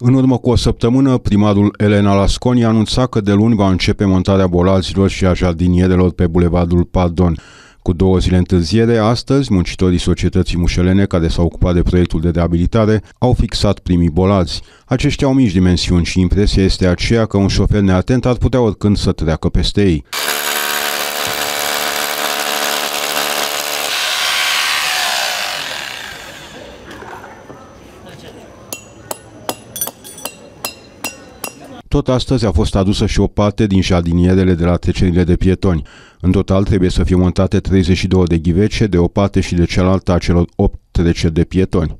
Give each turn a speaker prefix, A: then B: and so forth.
A: În urmă cu o săptămână, primarul Elena Lasconi anunța că de luni va începe montarea bolazilor și a jardinierelor pe bulevardul Pardon. Cu două zile întârziere, astăzi, muncitorii societății mușelene care s-au ocupat de proiectul de reabilitare au fixat primii bolazi. Aceștia au mici dimensiuni și impresia este aceea că un șofer neatent ar putea oricând să treacă peste ei. Tot astăzi a fost adusă și o parte din jardinierele de la trecerile de pietoni. În total trebuie să fie montate 32 de ghivece de o parte și de cealaltă a celor 8 treceri de pietoni.